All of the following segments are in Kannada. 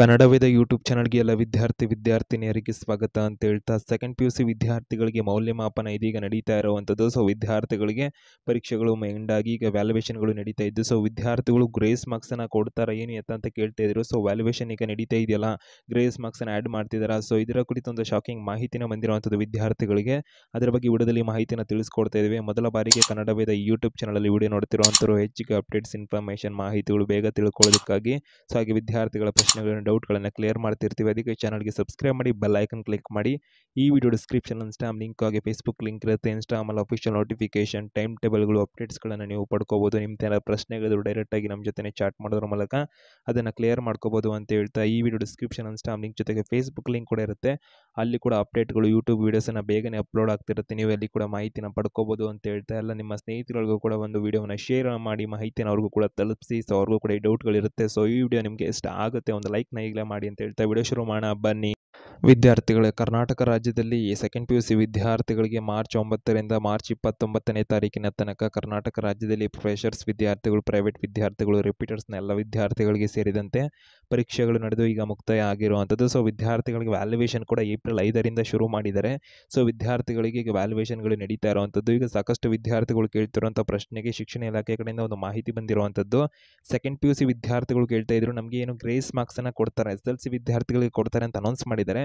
ಕನ್ನಡವೇದ ಯೂಟ್ಯೂಬ್ ಚಾನಲ್ಗೆ ಎಲ್ಲ ವಿದ್ಯಾರ್ಥಿ ವಿದ್ಯಾರ್ಥಿನಿಯರಿಗೆ ಸ್ವಾಗತ ಅಂತ ಹೇಳ್ತಾ ಸೆಕೆಂಡ್ ಪಿ ಯು ಸಿ ವಿದ್ಯಾರ್ಥಿಗಳಿಗೆ ಮೌಲ್ಯಮಾಪನ ಇದೀಗ ನಡೀತಾ ಇರುವಂಥದ್ದು ಸೊ ವಿದ್ಯಾರ್ಥಿಗಳಿಗೆ ಪರೀಕ್ಷೆಗಳು ಎಂಡಾಗಿ ಈಗ ವ್ಯಾಲ್ಯುವೇಷನ್ಗಳು ನಡೀತಾ ಇದ್ದು ಸೊ ವಿದ್ಯಾರ್ಥಿಗಳು ಗ್ರೇಸ್ ಮಾರ್ಕ್ಸನ್ನು ಕೊಡ್ತಾರ ಏನು ಎತ್ತ ಅಂತ ಕೇಳ್ತಾ ಇದ್ರು ಸೊ ವ್ಯಾಲ್ಯುವೇಷನ್ ಈಗ ನಡೀತಾ ಇದೆಯಲ್ಲ ಗ್ರೇಸ್ ಮಾರ್ಕ್ಸನ್ನು ಆ್ಯಡ್ ಮಾಡ್ತಿದ್ದಾರೆ ಸೊ ಇದರ ಕುರಿತು ಒಂದು ಶಾಕಿಂಗ್ ಮಾಹಿತಿನ ಬಂದಿರುವಂಥದ್ದು ವಿದ್ಯಾರ್ಥಿಗಳಿಗೆ ಅದರ ಬಗ್ಗೆ ವಿಡಿಯೋದಲ್ಲಿ ಮಾಹಿತಿನ ತಿಳಿಸ್ಕೊಡ್ತಾ ಇದ್ದೇವೆ ಮೊದಲ ಬಾರಿಗೆ ಕನ್ನಡವೇದ ಯೂಟ್ಯೂಬ್ ಚಾನಲಲ್ಲಿ ವಿಡಿಯೋ ನೋಡ್ತಿರುವಂಥವ್ರು ಹೆಚ್ಚಿಗೆ ಅಪ್ಡೇಟ್ಸ್ ಇನ್ಫಾರ್ಮೇಷನ್ ಮಾಹಿತಿಗಳು ಬೇಗ ತಿಳ್ಕೊಳ್ಳೋದಕ್ಕಾಗಿ ಸೊ ಹಾಗೆ ವಿದ್ಯಾರ್ಥಿಗಳ ಪ್ರಶ್ನೆಗಳನ್ನು ಡೌಟ್ಗಳನ್ನು ಕ್ಲಿಯರ್ ಮಾಡ್ತಿರ್ತೀವಿ ಅದಕ್ಕೆ ಚಾನಲ್ಗೆ ಸಬ್ಸ್ಕ್ರೈಬ್ ಮಾಡಿ ಬೆಲ್ ಐಕನ್ ಕ್ಲಿಕ್ ಮಾಡಿ ಈ ವಿಡಿಯೋ ಡಿಸ್ಕ್ರಿಪ್ಷನ್ ಇನ್ಸ್ಟಾಮ್ ಲಿಂಕ್ ಆಗಿ ಫೇಸ್ಬುಕ್ ಲಿಂಕ್ ಇರುತ್ತೆ ಇನ್ಸ್ಟಾಮಲ್ಲಿ ಅಫಿಷಿಯಲ್ ನೋಟಿಫಿಕೇಶನ್ ಟೈಮ್ ಟೇಬಲ್ಗಳು ಅಪ್ಡೇಟ್ಸ್ಗಳನ್ನು ನೀವು ಪಡ್ಕೋಬೋದು ನಿಮ್ದೆಲ್ಲ ಪ್ರಶ್ನೆಗಳಿದ್ರು ಡೈರೆಕ್ಟಾಗಿ ನಮ್ಮ ಜೊತೆ ಚಾಟ್ ಮಾಡೋದ್ರ ಮೂಲಕ ಅದನ್ನು ಕ್ಲಿಯರ್ ಮಾಡ್ಕೋಬೋದು ಅಂತ ಹೇಳ್ತಾ ಈ ವಿಡಿಯೋ ಡಿಸ್ಕ್ರಿಪ್ಷನ್ ಇನ್ಸ್ಟಾಮ್ ಲಿಂಕ್ ಜೊತೆಗೆ ಫೇಸ್ಬುಕ್ ಲಿಂಕ್ ಕೂಡ ಇರುತ್ತೆ ಅಲ್ಲಿ ಕೂಡ ಅಪ್ಡೇಟ್ಗಳು ಯೂಟ್ಯೂಬ್ ವೀಡಿಯೋಸನ್ನು ಬೇಗನೆ ಅಪ್ಲೋಡ್ ಆಗ್ತಿರುತ್ತೆ ನೀವು ಅಲ್ಲಿ ಕೂಡ ಮಾಹಿತಿನ ಪಡ್ಕೋಬೋದು ಅಂತ ಹೇಳ್ತಾ ಎಲ್ಲ ನಿಮ್ಮ ಸ್ನೇಹಿತರಿಗೂ ಕೂಡ ಒಂದು ವಿಡಿಯೋನ ಶೇರ್ ಮಾಡಿ ಮಾಹಿತಿನ ಅವ್ರಿಗೂ ಕೂಡ ತಲುಪಿಸಿ ಸೊ ಅವ್ರಿಗೂ ಕೂಡ ಈ ಡೌಟ್ಗಳಿರುತ್ತೆ ಸೊ ಈ ವಿಡಿಯೋ ನಿಮಗೆ ಇಷ್ಟ ಆಗುತ್ತೆ ಒಂದು ಲೈಕ್ ಪ್ರಯತ್ನ ಈಗಲೇ ಮಾಡಿ ಅಂತ ಹೇಳ್ತಾ ವಿಡಿಯೋ ಶುರು ಮಾಡೋಣ ಬನ್ನಿ ವಿದ್ಯಾರ್ಥಿಗಳೇ ಕರ್ನಾಟಕ ರಾಜ್ಯದಲ್ಲಿ ಸೆಕೆಂಡ್ ಪಿ ಯು ಸಿ ವಿದ್ಯಾರ್ಥಿಗಳಿಗೆ ಮಾರ್ಚ್ ಒಂಬತ್ತರಿಂದ ಮಾರ್ಚ್ ಇಪ್ಪತ್ತೊಂಬತ್ತನೇ ತಾರೀಕಿನ ತನಕ ಕರ್ನಾಟಕ ರಾಜ್ಯದಲ್ಲಿ ಫ್ರೆಷರ್ಸ್ ವಿದ್ಯಾರ್ಥಿಗಳು ಪ್ರೈವೇಟ್ ವಿದ್ಯಾರ್ಥಿಗಳು ರಿಪೀಟರ್ಸ್ನ ಎಲ್ಲ ವಿದ್ಯಾರ್ಥಿಗಳಿಗೆ ಸೇರಿದಂತೆ ಪರೀಕ್ಷೆಗಳು ನಡೆದು ಈಗ ಮುಕ್ತಾಯ ಆಗಿರುವಂಥದ್ದು ಸೊ ವಿದ್ಯಾರ್ಥಿಗಳಿಗೆ ವ್ಯಾಲ್ಯುವೇಷನ್ ಕೂಡ ಏಪ್ರಿಲ್ ಐದರಿಂದ ಶುರು ಮಾಡಿದ್ದಾರೆ ಸೊ ವಿದ್ಯಾರ್ಥಿಗಳಿಗೆ ಈಗ ವ್ಯಾಲ್ಯುವೇಷನ್ಗಳು ನಡೀತಾ ಇರುವಂಥದ್ದು ಈಗ ಸಾಕಷ್ಟು ವಿದ್ಯಾರ್ಥಿಗಳು ಕೇಳ್ತಿರುವಂಥ ಪ್ರಶ್ನೆಗೆ ಶಿಕ್ಷಣ ಇಲಾಖೆ ಕಡೆಯಿಂದ ಒಂದು ಮಾಹಿತಿ ಬಂದಿರುವಂಥದ್ದು ಸೆಕೆಂಡ್ ಪಿ ಯು ಸಿ ವಿದ್ಯಾರ್ಥಿಗಳು ಕೇಳ್ತಾ ಇದ್ರು ನಮಗೆ ಏನು ಗ್ರೇಸ್ ಮಾರ್ಕ್ಸನ್ನು ಕೊಡ್ತಾರೆ ಎಸ್ ಎಲ್ ಸಿ ವಿದ್ಯಾರ್ಥಿಗಳಿಗೆ ಕೊಡ್ತಾರೆ ಅಂತ ಅನೌನ್ಸ್ ಮಾಡಿದ್ದಾರೆ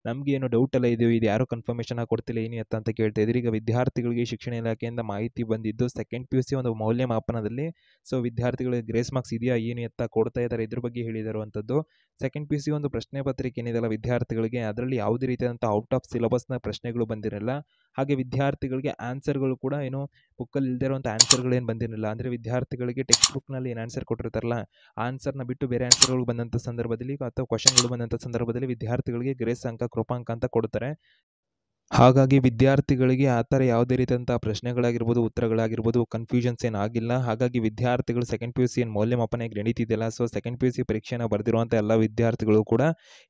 ನಮಗೇನು ಡೌಟ್ ಎಲ್ಲ ಇದೆಯೋ ಇದು ಯಾರೂ ಕನ್ಫರ್ಮೇಷನ್ ಕೊಡ್ತಿಲ್ಲ ಏನು ಎತ್ತ ಅಂತ ಕೇಳ್ತಾ ಇದ್ದೀರಿ ಈಗ ವಿದ್ಯಾರ್ಥಿಗಳಿಗೆ ಶಿಕ್ಷಣ ಇಲಾಖೆಯಿಂದ ಮಾಹಿತಿ ಬಂದಿದ್ದು ಸೆಕೆಂಡ್ ಪಿ ಯು ಸಿ ಒಂದು ಮೌಲ್ಯಮಾಪನದಲ್ಲಿ ಸೊ ವಿದ್ಯಾರ್ಥಿಗಳಿಗೆ ಗ್ರೇಸ್ ಮಾರ್ಕ್ಸ್ ಇದೆಯಾ ಏನು ಎತ್ತ ಕೊಡ್ತಾ ಇದ್ದಾರೆ ಇದ್ರ ಬಗ್ಗೆ ಅಂಥದ್ದು ಸೆಕೆಂಡ್ ಪಿ ಯು ಸಿ ಒಂದು ಪ್ರಶ್ನೆ ಪತ್ರಿಕೆ ಏನಿದೆಲ್ಲ ವಿದ್ಯಾರ್ಥಿಗಳಿಗೆ ಅದರಲ್ಲಿ ಯಾವುದೇ ರೀತಿಯಾದಂಥ ಔಟ್ ಆಫ್ ಸಿಲೆಬಸ್ನ ಪ್ರಶ್ನೆಗಳು ಬಂದಿರಲ್ಲ ಹಾಗೆ ವಿದ್ಯಾರ್ಥಿಗಳಿಗೆ ಆನ್ಸರ್ಗಳು ಕೂಡ ಏನು ಬುಕ್ಕಲ್ಲಿ ಇಲ್ಲದೇ ಇರುವಂಥ ಆನ್ಸರ್ಗಳೇನು ಬಂದಿರಲಿಲ್ಲ ಅಂದರೆ ವಿದ್ಯಾರ್ಥಿಗಳಿಗೆ ಟೆಕ್ಸ್ಟ್ ಬುಕ್ನಲ್ಲಿ ಏನು ಆನ್ಸರ್ ಕೊಟ್ಟಿರ್ತಾರಲ್ಲ ಆನ್ಸರ್ನ ಬಿಟ್ಟು ಬೇರೆ ಆನ್ಸರ್ಗಳು ಬಂದಂಥ ಸಂದರ್ಭದಲ್ಲಿ ಅಥವಾ ಕ್ವಶನ್ಗಳು ಬಂದಂಥ ಸಂದರ್ಭದಲ್ಲಿ ವಿದ್ಯಾರ್ಥಿಗಳಿಗೆ ಗ್ರೇಸ್ ಅಂಕ ಕೃಪಾಂಕ ಅಂತ ಕೊಡ್ತಾರೆ ಹಾಗಾಗಿ ವಿದ್ಯಾರ್ಥಿಗಳಿಗೆ ಆ ಥರ ಯಾವುದೇ ರೀತಿಯಂಥ ಪ್ರಶ್ನೆಗಳಾಗಿರ್ಬೋದು ಉತ್ತರಗಳಾಗಿರ್ಬೋದು ಕನ್ಫ್ಯೂಷನ್ಸ್ ಏನು ಆಗಿಲ್ಲ ಹಾಗಾಗಿ ವಿದ್ಯಾರ್ಥಿಗಳು ಸೆಕೆಂಡ್ ಪಿ ಯು ಸಿ ಏನು ಮೌಲ್ಯಮಾಪನೆಗೆ ನಡೀತಿದೆಯಲ್ಲ so second P U C ಪರೀಕ್ಷೆನ ಬರೆದಿರುವಂಥ ಎಲ್ಲ ವಿದ್ಯಾರ್ಥಿಗಳು ಕೂಡ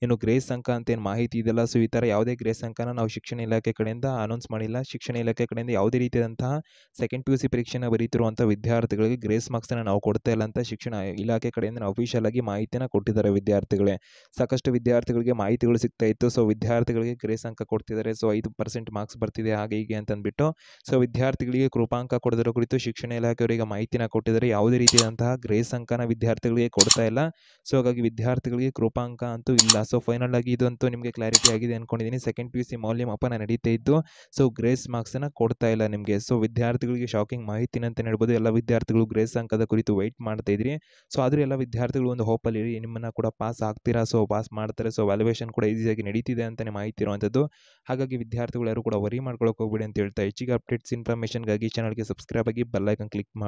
ಏನು ಗ್ರೇಸ್ ಅಂಕ ಅಂತ ಏನು ಮಾಹಿತಿ ಇದೆಯಲ್ಲ ಸೊ ಈ ಥರ ಯಾವುದೇ ಗ್ರೇಸ್ ಅಂಕನ ನಾವು ಶಿಕ್ಷಣ ಇಲಾಖೆ ಕಡೆಯಿಂದ ಅನೌನ್ಸ್ ಮಾಡಿಲ್ಲ ಶಿಕ್ಷಣ ಇಲಾಖೆ ಕಡೆಯಿಂದ ಯಾವುದೇ ರೀತಿಯಾದಂತಹ ಸೆಕೆಂಡ್ ಪಿ ಯು ಸಿ ಪರೀಕ್ಷೆನ ಬರೀತಿರುವಂಥ ವಿದ್ಯಾರ್ಥಿಗಳಿಗೆ ಗ್ರೇಸ್ ಮಾರ್ಕ್ಸನ್ನು ನಾವು ಕೊಡ್ತಾ ಇಲ್ಲ ಅಂತ ಶಿಕ್ಷಣ ಇಲಾಖೆ ಕಡೆಯಿಂದ ಅಫಿಷಿಯಲ್ ಆಗಿ ಮಾಹಿತಿಯನ್ನು ಕೊಟ್ಟಿದ್ದಾರೆ ವಿದ್ಯಾರ್ಥಿಗಳೇ ಸಾಕಷ್ಟು ವಿದ್ಯಾರ್ಥಿಗಳಿಗೆ ಮಾಹಿತಿಗಳು ಸಿಗ್ತಾ ಇತ್ತು ಸೊ ವಿದ್ಯಾರ್ಥಿಗಳಿಗೆ ಗ್ರೇಸ್ ಅಂಕ ಕೊಡ್ತಿದ್ದಾರೆ ಸೊ ಐದು ಪರ್ಸೆಂಟ್ ಮಾರ್ಕ್ಸ್ ಬರ್ತಿದೆ ಹಾಗೆ ಹೀಗೆ ಅಂತ ಅಂದ್ಬಿಟ್ಟು ಸೊ ವಿದ್ಯಾರ್ಥಿಗಳಿಗೆ ಕೃಪಾಂಕ ಕೊಡದಿರೋ ಕುರಿತು ಶಿಕ್ಷಣ ಇಲಾಖೆಯವರಿಗೆ ಮಾಹಿತಿನ ಕೊಟ್ಟಿದ್ದಾರೆ ಯಾವುದೇ ರೀತಿಯಾದಂತಹ ಗ್ರೇಸ್ ಅಂಕನ ವಿದ್ಯಾರ್ಥಿಗಳಿಗೆ ಕೊಡ್ತಾ ಇಲ್ಲ ಸೊ ಹಾಗಾಗಿ ವಿದ್ಯಾರ್ಥಿಗಳಿಗೆ ಕೃಪಾಂಕ ಅಂತೂ ಇಲ್ಲ ಸೊ ಫೈನಲ್ ಆಗಿ ಇದಂತೂ ನಿಮಗೆ ಕ್ಲಾರಿಟಿ ಆಗಿದೆ ಅಂದ್ಕೊಂಡಿದ್ದೀನಿ ಸೆಕೆಂಡ್ ಪಿ ಯು ಸಿ ಮೌಲ್ಯಮಾಪನ ನಡೀತಾ ಇದ್ದು ಸೊ ಗ್ರೇಸ್ ಮಾರ್ಕ್ಸನ್ನು ಕೊಡ್ತಾ ಇಲ್ಲ ನಿಮಗೆ ಸೊ ವಿದ್ಯಾರ್ಥಿಗಳಿಗೆ ಶಾಕಿಂಗ್ ಮಾಹಿತಿನ ಅಂತ ಹೇಳ್ಬೋದು ಎಲ್ಲ ವಿದ್ಯಾರ್ಥಿಗಳು ಗ್ರೇಸ್ ಅಂಕದ ಕುರಿತು ವೆಯ್ಟ್ ಮಾಡ್ತಾ ಇದ್ರಿ ಸೊ ಆದರೆ ಎಲ್ಲ ವಿದ್ಯಾರ್ಥಿಗಳು ಒಂದು ಹೋಪಲ್ಲಿ ಇರಿ ನಿಮ್ಮನ್ನು ಕೂಡ ಪಾಸ್ ಆಗ್ತೀರಾ ಸೊ ಪಾಸ್ ಮಾಡ್ತಾರೆ ಸೊ ವ್ಯಾಲ್ಯೂಯೇಷನ್ ಕೂಡ ಈಸಿಯಾಗಿ ನಡೀತಿದೆ ಅಂತಲೇ ಮಾಹಿತಿ ಇರುವಂಥದ್ದು ಹಾಗಾಗಿ ವಿದ್ಯಾರ್ಥಿ ಯಾರು ಕೂಡ ವರಿ ಮಾಡ್ಕೊಳಕ್ಕೆ ಹೋಗ್ಬೇಡಿ ಅಂತ ಹೇಳ್ತಾ ಹೆಚ್ಚಿಗೆ ಅಪ್ಡೇಟ್ಸ್ ಇನ್ಫಾರ್ಮೇಷನ್ಗಾಗಿ ಚಾನಲ್ಗೆ ಸಬ್ಸ್ಕ್ರೈಬ್ ಆಗಿ ಬೆಲ್ಲೈಕನ್ ಕ್ಲಿಕ್ ಮಾಡಿ